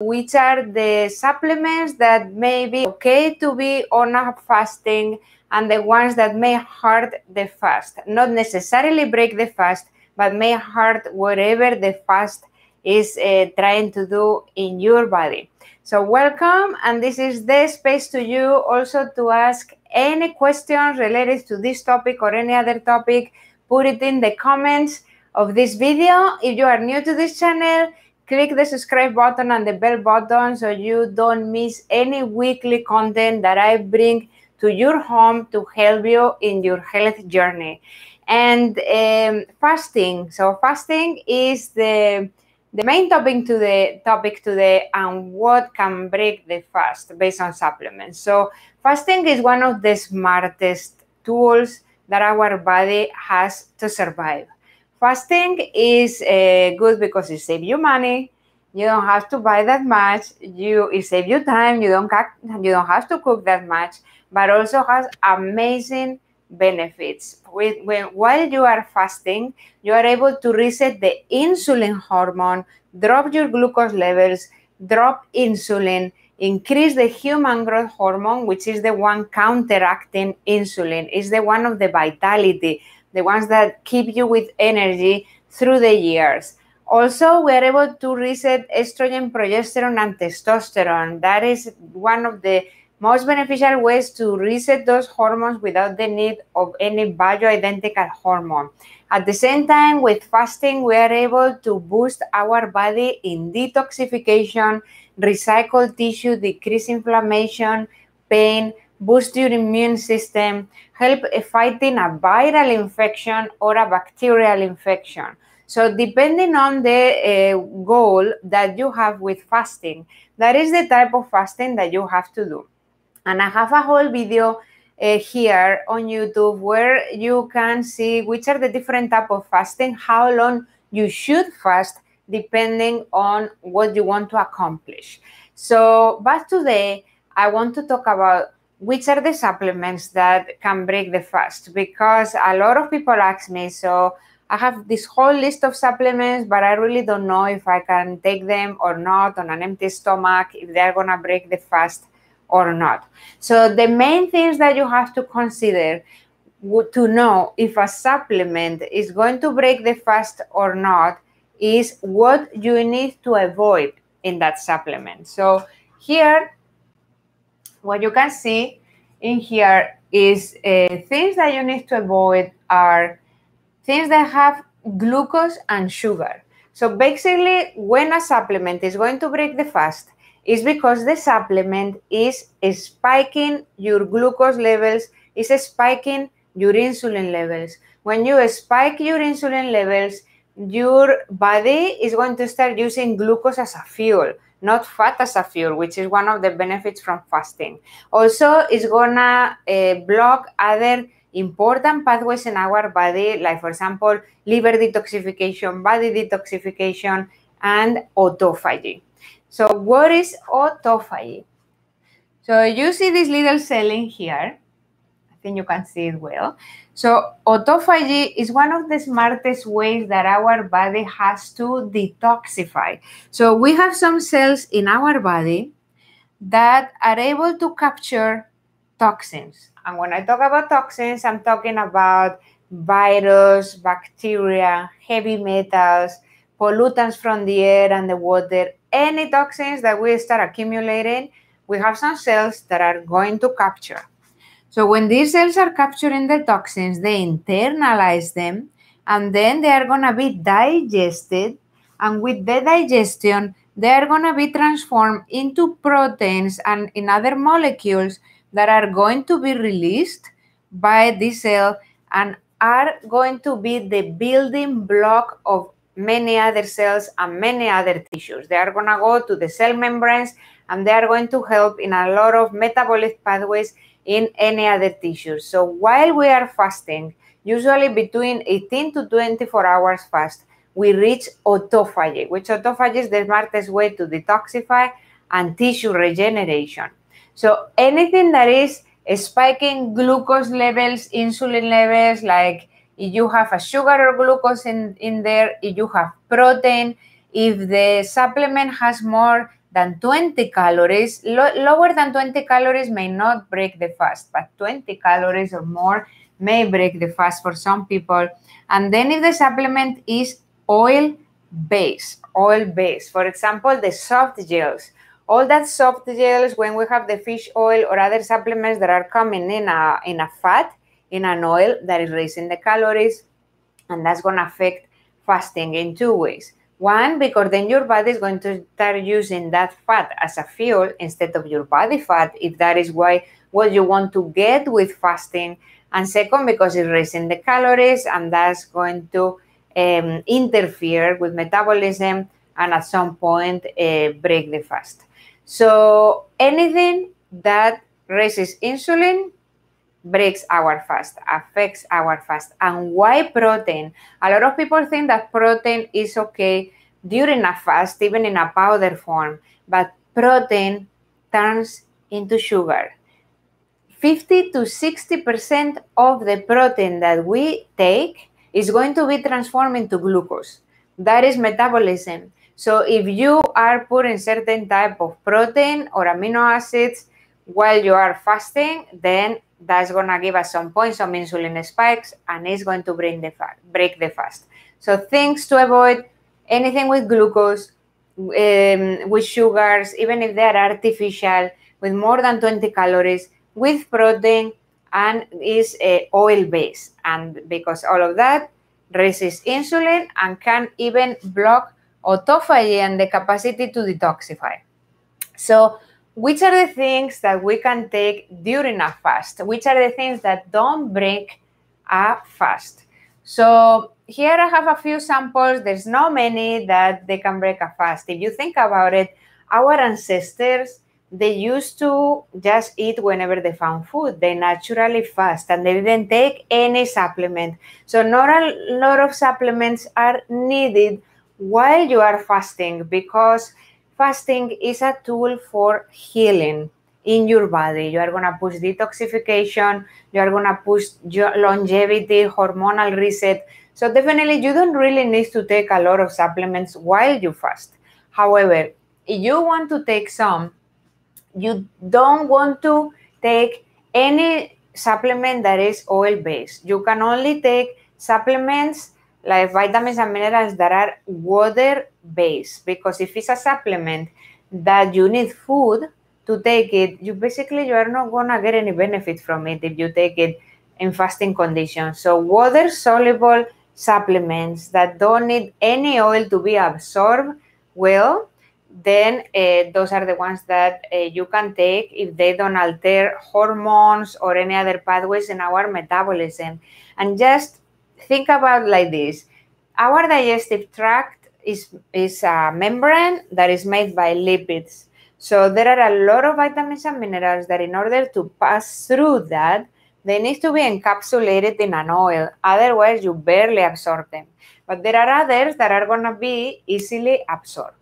which are the supplements that may be okay to be on a fasting and the ones that may hurt the fast. Not necessarily break the fast, but may hurt whatever the fast is uh, trying to do in your body. So, welcome, and this is the space to you also to ask any questions related to this topic or any other topic. Put it in the comments of this video. If you are new to this channel, Click the subscribe button and the bell button so you don't miss any weekly content that I bring to your home to help you in your health journey. And um, fasting. So fasting is the the main topic today topic today and what can break the fast based on supplements. So fasting is one of the smartest tools that our body has to survive. Fasting is uh, good because it saves you money. You don't have to buy that much. You it saves you time. You don't you don't have to cook that much. But also has amazing benefits. With, when, while you are fasting, you are able to reset the insulin hormone, drop your glucose levels, drop insulin, increase the human growth hormone, which is the one counteracting insulin, is the one of the vitality the ones that keep you with energy through the years. Also, we are able to reset estrogen, progesterone, and testosterone. That is one of the most beneficial ways to reset those hormones without the need of any bioidentical hormone. At the same time, with fasting, we are able to boost our body in detoxification, recycle tissue, decrease inflammation, pain, boost your immune system, help fighting a viral infection or a bacterial infection. So, depending on the uh, goal that you have with fasting, that is the type of fasting that you have to do. And I have a whole video uh, here on YouTube where you can see which are the different type of fasting, how long you should fast depending on what you want to accomplish. So, but today I want to talk about which are the supplements that can break the fast? Because a lot of people ask me, so I have this whole list of supplements, but I really don't know if I can take them or not on an empty stomach, if they're going to break the fast or not. So, the main things that you have to consider to know if a supplement is going to break the fast or not is what you need to avoid in that supplement. So, here what you can see in here is uh, things that you need to avoid are things that have glucose and sugar. So basically, when a supplement is going to break the fast, is because the supplement is spiking your glucose levels, is spiking your insulin levels. When you spike your insulin levels, your body is going to start using glucose as a fuel not fat as a fuel, which is one of the benefits from fasting. Also, it's gonna uh, block other important pathways in our body, like for example, liver detoxification, body detoxification, and autophagy. So, what is autophagy? So, you see this little cell in here you can see it well. So autophagy is one of the smartest ways that our body has to detoxify. So we have some cells in our body that are able to capture toxins. And when I talk about toxins, I'm talking about virus, bacteria, heavy metals, pollutants from the air and the water, any toxins that we start accumulating, we have some cells that are going to capture. So when these cells are capturing the toxins, they internalize them and then they are going to be digested. And with the digestion, they are going to be transformed into proteins and in other molecules that are going to be released by this cell and are going to be the building block of many other cells and many other tissues. They are going to go to the cell membranes and they are going to help in a lot of metabolic pathways in any other tissue. So while we are fasting, usually between 18 to 24 hours fast, we reach autophagy, which autophagy is the smartest way to detoxify and tissue regeneration. So anything that is spiking glucose levels, insulin levels, like if you have a sugar or glucose in, in there, if you have protein, if the supplement has more than 20 calories. Lo lower than 20 calories may not break the fast, but 20 calories or more may break the fast for some people. And then if the supplement is oil based, oil based, for example, the soft gels, all that soft gels, when we have the fish oil or other supplements that are coming in a, in a fat, in an oil that is raising the calories, and that's going to affect fasting in two ways. One, because then your body is going to start using that fat as a fuel instead of your body fat, if that is why what you want to get with fasting. And second, because it's raising the calories and that's going to um, interfere with metabolism and at some point uh, break the fast. So anything that raises insulin breaks our fast, affects our fast. And why protein? A lot of people think that protein is okay during a fast, even in a powder form, but protein turns into sugar. 50 to 60% of the protein that we take is going to be transformed into glucose. That is metabolism. So if you are putting certain type of protein or amino acids while you are fasting, then that's going to give us some points, some insulin spikes, and it's going to break the, fa- break the fast. So, things to avoid anything with glucose, um, with sugars, even if they are artificial, with more than 20 calories, with protein, and is uh, oil based. And because all of that raises insulin and can even block autophagy and the capacity to detoxify. So, which are the things that we can take during a fast? Which are the things that don't break a fast? So here I have a few samples. There's not many that they can break a fast. If you think about it, our ancestors, they used to just eat whenever they found food. They naturally fast and they didn't take any supplement. So not a lot of supplements are needed while you are fasting because – fasting is a tool for healing in your body. You are going to push detoxification, you are going to push longevity, hormonal reset. So, definitely, you don't really need to take a lot of supplements while you fast. However, if you want to take some, you don't want to take any supplement that is oil based. You can only take supplements like vitamins and minerals that are water based because if it's a supplement that you need food to take it you basically you are not going to get any benefit from it if you take it in fasting conditions so water soluble supplements that don't need any oil to be absorbed well then uh, those are the ones that uh, you can take if they don't alter hormones or any other pathways in our metabolism. And just think about like this our digestive tract is is a membrane that is made by lipids so there are a lot of vitamins and minerals that in order to pass through that they need to be encapsulated in an oil otherwise you barely absorb them but there are others that are going to be easily absorbed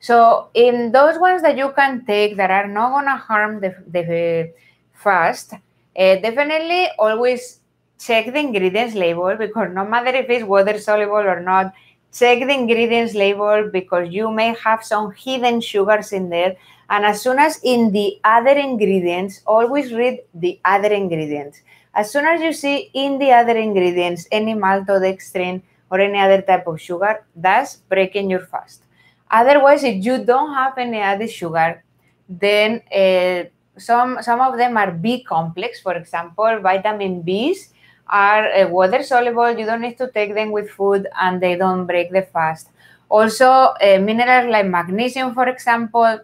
so in those ones that you can take that are not going to harm the, the fast uh, definitely always check the ingredients label because no matter if it's water soluble or not, check the ingredients label because you may have some hidden sugars in there. And as soon as in the other ingredients, always read the other ingredients. As soon as you see in the other ingredients any maltodextrin or any other type of sugar, that's breaking your fast. Otherwise, if you don't have any other sugar, then uh, some some of them are B complex, for example, vitamin Bs are uh, water soluble. You don't need to take them with food and they don't break the fast. Also, uh, minerals like magnesium, for example,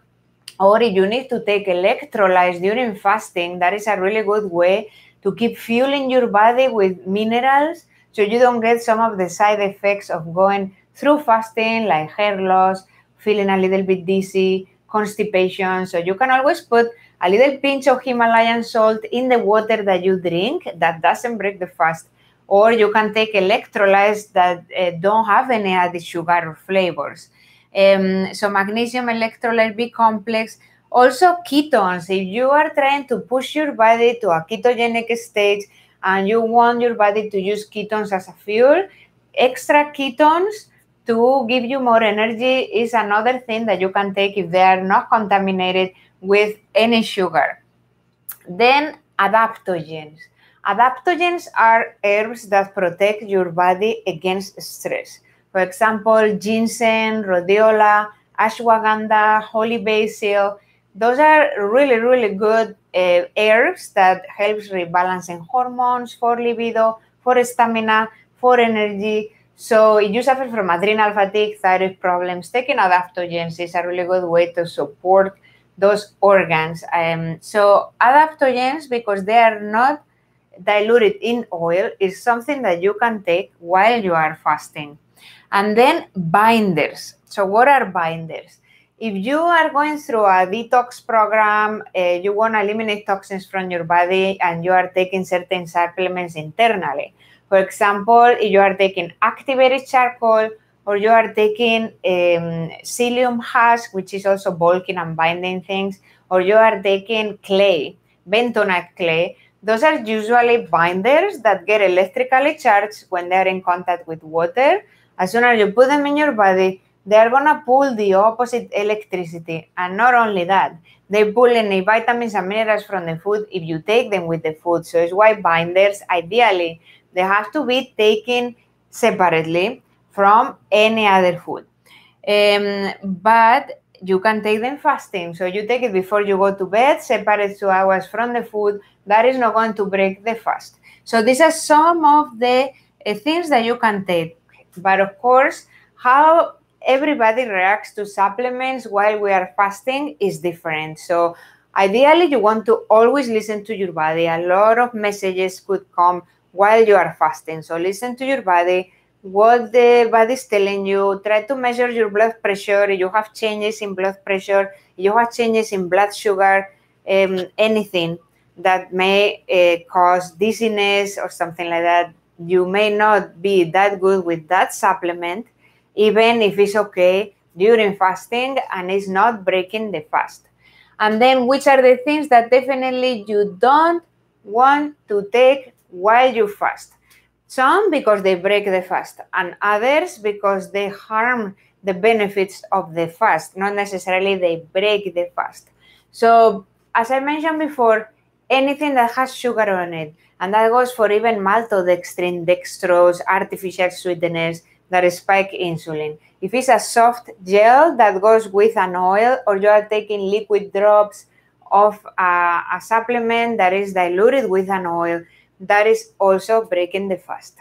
or you need to take electrolytes during fasting, that is a really good way to keep fueling your body with minerals so you don't get some of the side effects of going through fasting, like hair loss, feeling a little bit dizzy, constipation. So you can always put a little pinch of Himalayan salt in the water that you drink that doesn't break the fast. Or you can take electrolytes that uh, don't have any added sugar or flavors. Um, so magnesium electrolyte B complex. Also ketones. If you are trying to push your body to a ketogenic stage and you want your body to use ketones as a fuel, extra ketones to give you more energy is another thing that you can take if they are not contaminated with any sugar. Then adaptogens. Adaptogens are herbs that protect your body against stress. For example, ginseng, rhodiola, ashwagandha, holy basil. Those are really, really good uh, herbs that helps rebalancing hormones for libido, for stamina, for energy. So if you suffer from adrenal fatigue, thyroid problems, taking adaptogens is a really good way to support those organs. Um, so adaptogens, because they are not diluted in oil, is something that you can take while you are fasting. And then binders. So what are binders? If you are going through a detox program, uh, you want to eliminate toxins from your body and you are taking certain supplements internally. For example, if you are taking activated charcoal, or you are taking um, psyllium husk, which is also bulking and binding things, or you are taking clay, bentonite clay, those are usually binders that get electrically charged when they're in contact with water. As soon as you put them in your body, they're gonna pull the opposite electricity. And not only that, they pull any vitamins and minerals from the food if you take them with the food. So it's why binders, ideally, they have to be taken separately from any other food. Um, but you can take them fasting. So you take it before you go to bed, separate two hours from the food. That is not going to break the fast. So these are some of the uh, things that you can take. But of course, how everybody reacts to supplements while we are fasting is different. So ideally, you want to always listen to your body. A lot of messages could come while you are fasting. So listen to your body what the body is telling you. Try to measure your blood pressure. You have changes in blood pressure. You have changes in blood sugar. Um, anything that may uh, cause dizziness or something like that. You may not be that good with that supplement, even if it's okay during fasting and it's not breaking the fast. And then, which are the things that definitely you don't want to take while you fast? Some because they break the fast, and others because they harm the benefits of the fast, not necessarily they break the fast. So, as I mentioned before, anything that has sugar on it, and that goes for even maltodextrin, dextrose, artificial sweeteners that spike insulin. If it's a soft gel that goes with an oil, or you are taking liquid drops of a, a supplement that is diluted with an oil, that is also breaking the fast.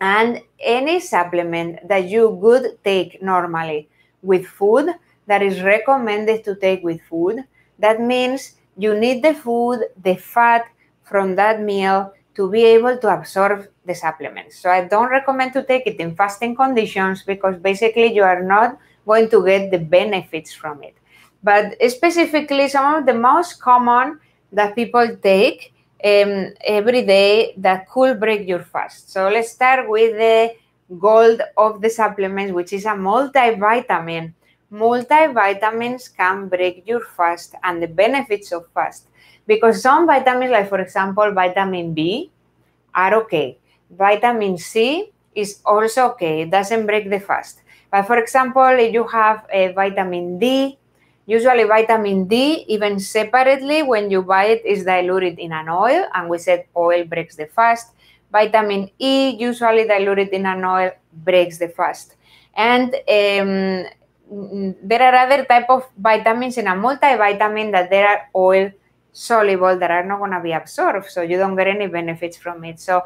And any supplement that you would take normally with food that is recommended to take with food, that means you need the food, the fat from that meal to be able to absorb the supplements. So I don't recommend to take it in fasting conditions because basically you are not going to get the benefits from it. But specifically, some of the most common that people take um, every day that could break your fast. So let's start with the gold of the supplements, which is a multivitamin. Multivitamins can break your fast and the benefits of fast because some vitamins, like for example, vitamin B, are okay. Vitamin C is also okay, it doesn't break the fast. But for example, if you have a eh, vitamin D, Usually vitamin D, even separately, when you buy it, is diluted in an oil. And we said oil breaks the fast. Vitamin E, usually diluted in an oil, breaks the fast. And um, there are other type of vitamins in a multivitamin that there are oil soluble that are not going to be absorbed so you don't get any benefits from it so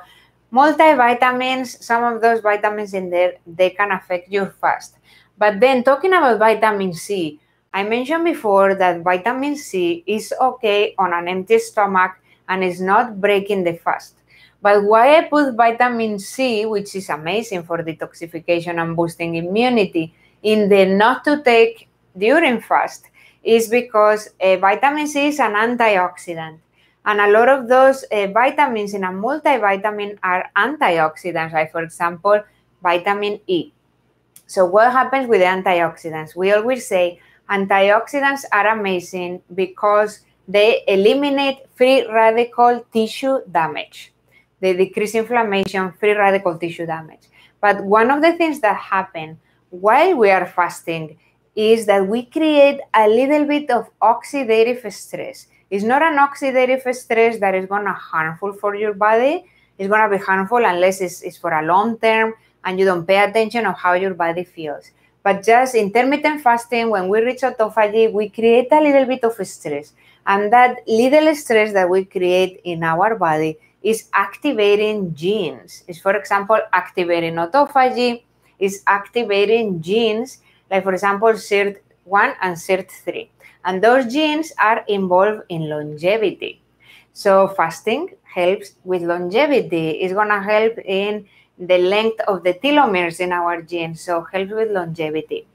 multivitamins some of those vitamins in there they can affect your fast but then talking about vitamin c I mentioned before that vitamin C is okay on an empty stomach and is not breaking the fast. But why I put vitamin C, which is amazing for detoxification and boosting immunity, in the not to take during fast is because uh, vitamin C is an antioxidant. And a lot of those uh, vitamins in a multivitamin are antioxidants, like, for example, vitamin E. So, what happens with antioxidants? We always say Antioxidants are amazing because they eliminate free radical tissue damage. They decrease inflammation, free radical tissue damage. But one of the things that happen while we are fasting is that we create a little bit of oxidative stress. It's not an oxidative stress that is going to harmful for your body. It's going to be harmful unless it's, it's for a long term and you don't pay attention of how your body feels. But just intermittent fasting, when we reach autophagy, we create a little bit of stress. And that little stress that we create in our body is activating genes. Is for example, activating autophagy, is activating genes, like for example, CERT1 and CERT3. And those genes are involved in longevity. So fasting helps with longevity. It's gonna help in the length of the telomeres in our genes, so helps with longevity.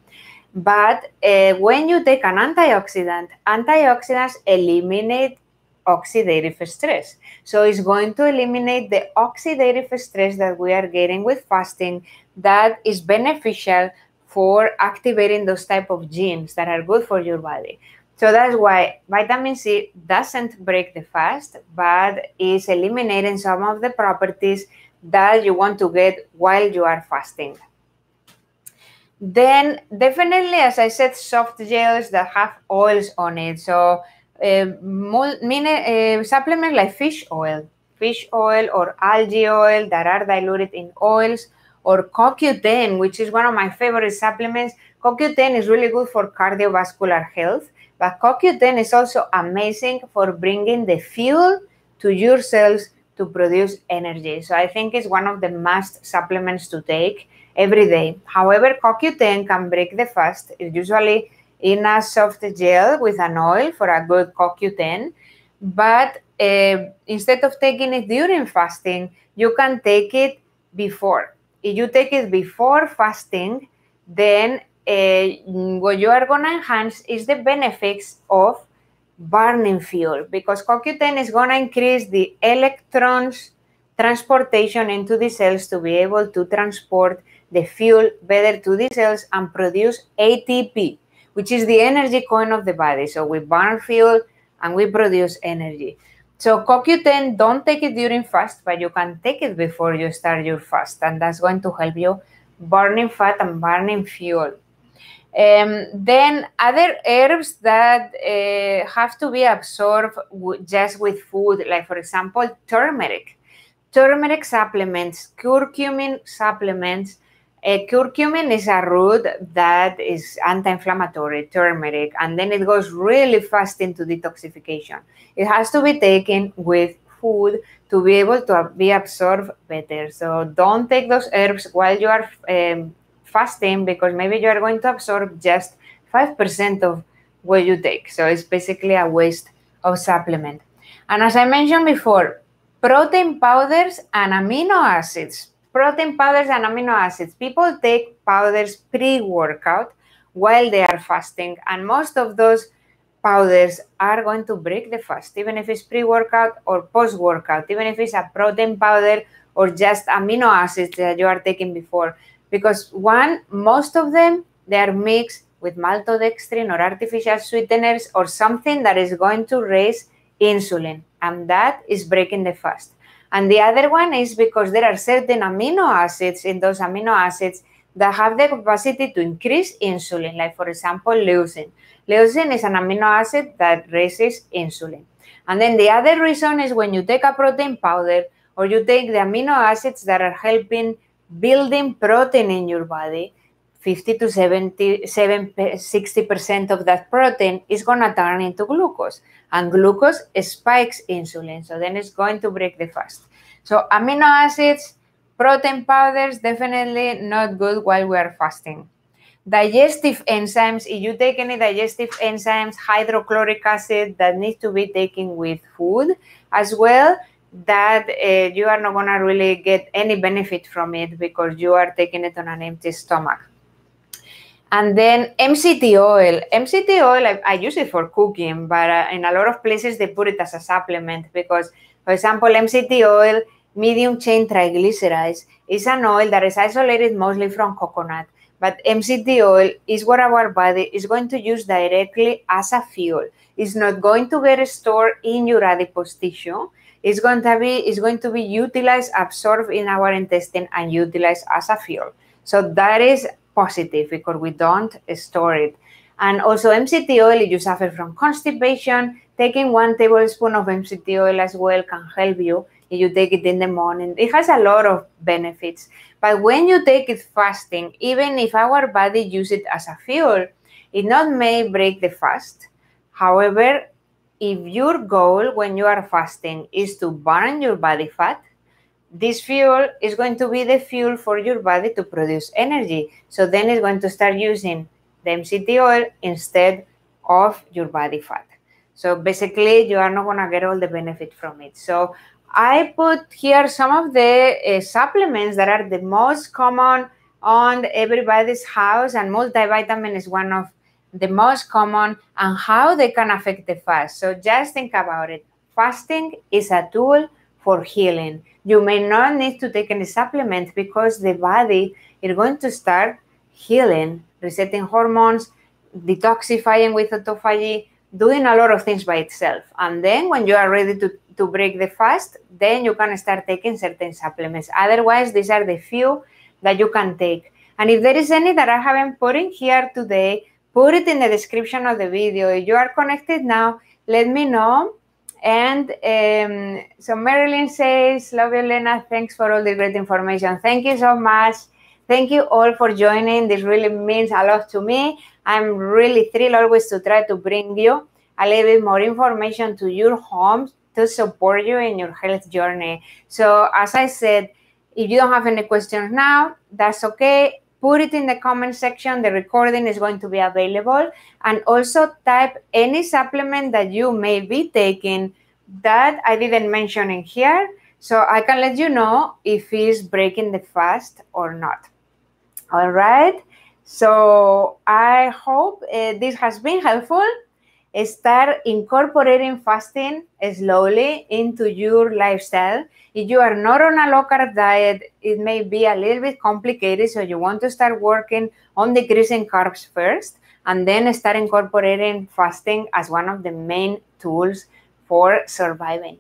But uh, when you take an antioxidant, antioxidants eliminate oxidative stress. So it's going to eliminate the oxidative stress that we are getting with fasting that is beneficial for activating those type of genes that are good for your body. So that's why vitamin C doesn't break the fast, but is eliminating some of the properties that you want to get while you are fasting. Then definitely, as I said, soft gels that have oils on it. So uh, supplement uh, supplements like fish oil, fish oil or algae oil that are diluted in oils or CoQ10, which is one of my favorite supplements. CoQ10 is really good for cardiovascular health, but CoQ10 is also amazing for bringing the fuel to your cells to produce energy. So I think it's one of the must supplements to take every day. However, CoQ10 can break the fast. It's usually in a soft gel with an oil for a good CoQ10. But uh, instead of taking it during fasting, you can take it before. If you take it before fasting, then uh, what you are going to enhance is the benefits of burning fuel because CoQ10 is going to increase the electrons transportation into the cells to be able to transport the fuel better to the cells and produce ATP, which is the energy coin of the body. So we burn fuel and we produce energy. So CoQ10, don't take it during fast, but you can take it before you start your fast, and that's going to help you burning fat and burning fuel. Um, then other herbs that uh, have to be absorbed just with food, like for example, turmeric. Turmeric supplements, curcumin supplements. Uh, curcumin is a root that is anti-inflammatory, turmeric, and then it goes really fast into detoxification. It has to be taken with food to be able to be absorbed better. So don't take those herbs while you are um, fasting because maybe you are going to absorb just 5% of what you take. So it's basically a waste of supplement. And as I mentioned before, protein powders and amino acids. Protein powders and amino acids. People take powders pre workout while they are fasting, and most of those powders are going to break the fast, even if it's pre workout or post workout, even if it's a protein powder or just amino acids that you are taking before because one, most of them, they are mixed with maltodextrin or artificial sweeteners or something that is going to raise insulin. And that is breaking the fast. And the other one is because there are certain amino acids in those amino acids that have the capacity to increase insulin, like for example, leucine. Leucine is an amino acid that raises insulin. And then the other reason is when you take a protein powder or you take the amino acids that are helping building protein in your body, 50 to 70, 60% of that protein is going to turn into glucose. And glucose spikes insulin. So then it's going to break the fast. So amino acids, protein powders, definitely not good while we are fasting. Digestive enzymes, if you take any digestive enzymes, hydrochloric acid that needs to be taken with food as well, that uh, you are not going to really get any benefit from it because you are taking it on an empty stomach. And then MCT oil. MCT oil, I, I use it for cooking, but uh, in a lot of places they put it as a supplement because, for example, MCT oil, medium chain triglycerides, is an oil that is isolated mostly from coconut. But MCT oil is what our body is going to use directly as a fuel. It's not going to get stored in your adipose tissue is going to be is going to be utilized, absorbed in our intestine, and utilized as a fuel. So that is positive because we don't store it. And also MCT oil, if you suffer from constipation, taking one tablespoon of MCT oil as well can help you. If you take it in the morning, it has a lot of benefits. But when you take it fasting, even if our body uses it as a fuel, it not may break the fast. However, if your goal when you are fasting is to burn your body fat, this fuel is going to be the fuel for your body to produce energy. So then it's going to start using the MCT oil instead of your body fat. So basically, you are not going to get all the benefit from it. So I put here some of the uh, supplements that are the most common on everybody's house, and multivitamin is one of the most common, and how they can affect the fast. So just think about it. Fasting is a tool for healing. You may not need to take any supplement because the body is going to start healing, resetting hormones, detoxifying with autophagy, doing a lot of things by itself. And then when you are ready to, to break the fast, then you can start taking certain supplements. Otherwise, these are the few that you can take. And if there is any that I haven't put in here today, put it in the description of the video. If you are connected now, let me know. And um, so Marilyn says, Love you, Elena. Thanks for all the great information. Thank you so much. Thank you all for joining. This really means a lot to me. I'm really thrilled always to try to bring you a little bit more information to your homes to support you in your health journey. So, as I said, if you don't have any questions now, that's okay put it in the comment section. The recording is going to be available. And also type any supplement that you may be taking that I didn't mention in here. So I can let you know if it's breaking the fast or not. All right. So I hope uh, this has been helpful start incorporating fasting slowly into your lifestyle. If you are not on a low carb diet, it may be a little bit complicated. So you want to start working on decreasing carbs first and then start incorporating fasting as one of the main tools for surviving.